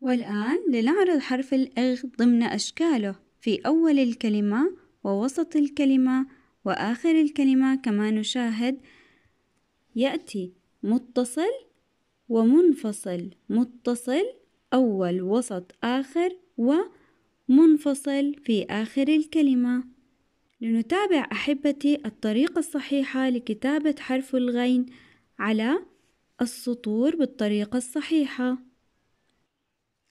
والآن لنعرض حرف الأغ ضمن أشكاله في أول الكلمة ووسط الكلمة وآخر الكلمة كما نشاهد يأتي متصل ومنفصل متصل أول وسط آخر ومنفصل في آخر الكلمة لنتابع أحبتي الطريقة الصحيحة لكتابة حرف الغين على السطور بالطريقة الصحيحة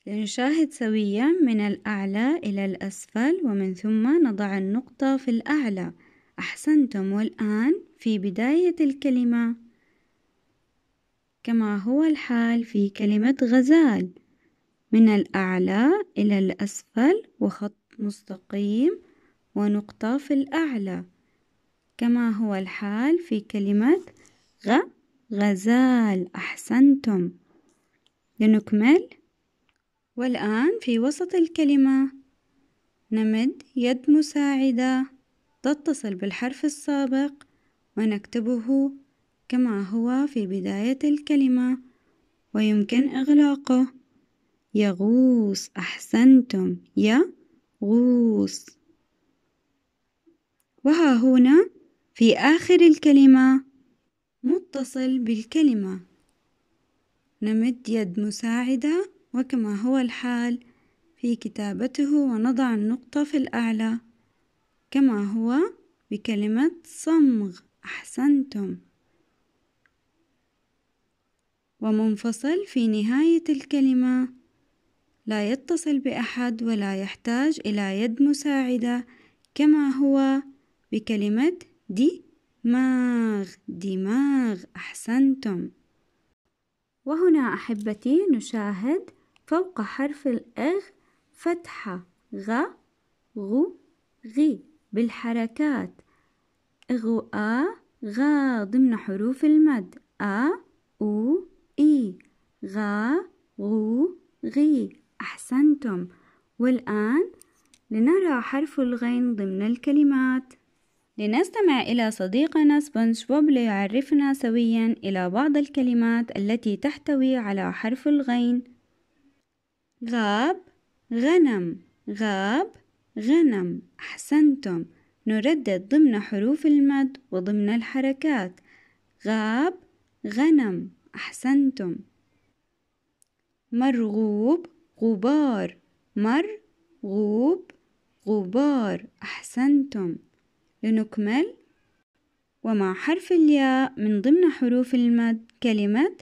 لنشاهد سويا من الأعلى إلى الأسفل ومن ثم نضع النقطة في الأعلى أحسنتم والآن في بداية الكلمة كما هو الحال في كلمة غزال من الأعلى إلى الأسفل وخط مستقيم ونقطة في الأعلى كما هو الحال في كلمة غ غزال أحسنتم لنكمل والآن في وسط الكلمة نمد يد مساعدة تتصل بالحرف السابق ونكتبه كما هو في بداية الكلمة ويمكن إغلاقه يغوص أحسنتم غوص وها هنا في آخر الكلمة متصل بالكلمة نمد يد مساعدة وكما هو الحال في كتابته ونضع النقطة في الأعلى كما هو بكلمة صمغ أحسنتم ومنفصل في نهاية الكلمة لا يتصل بأحد ولا يحتاج إلى يد مساعدة كما هو بكلمة دي ماغ دماغ أحسنتم وهنا أحبتي نشاهد فوق حرف الأغ فتحة غ غو غي بالحركات غو آ غا ضمن حروف المد أ أو إي غا غو غي أحسنتم والآن لنرى حرف الغين ضمن الكلمات لنستمع إلى صديقنا سبونج بوب ليعرفنا سويا إلى بعض الكلمات التي تحتوي على حرف الغين غاب غنم غاب غنم أحسنتم نردد ضمن حروف المد وضمن الحركات غاب غنم أحسنتم مرغوب غبار مرغوب غبار أحسنتم لنكمل ومع حرف الياء من ضمن حروف المد كلمة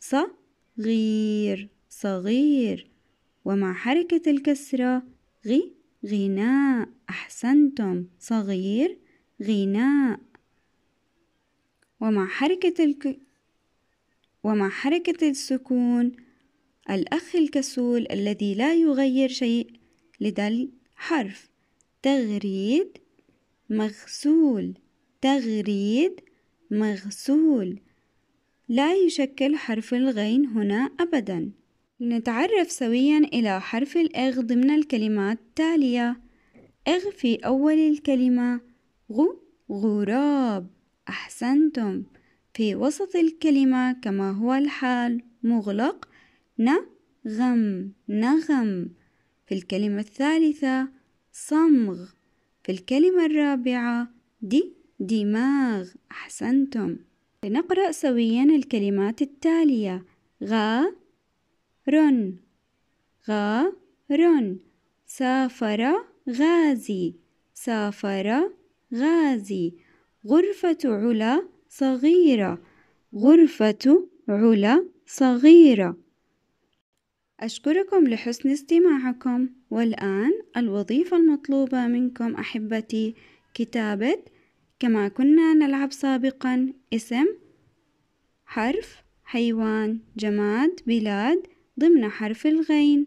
صغير صغير ومع حركة الكسرة غي غناء أحسنتم صغير غناء ومع حركة الك... ومع حركة السكون الأخ الكسول الذي لا يغير شيء لدى الحرف تغريد مغسول تغريد مغسول لا يشكل حرف الغين هنا أبداً لنتعرف سويا إلى حرف الإغ ضمن الكلمات التالية إغ في أول الكلمة غو غراب أحسنتم في وسط الكلمة كما هو الحال مغلق نغم نغم في الكلمة الثالثة صمغ في الكلمة الرابعة دي دماغ أحسنتم لنقرأ سويا الكلمات التالية غا غار سافر غازي سافر غازي غرفة علا صغيرة غرفة علا صغيرة أشكركم لحسن استماعكم والآن الوظيفة المطلوبة منكم أحبتي كتابة كما كنا نلعب سابقا اسم حرف حيوان جماد بلاد ضمن حرف الغين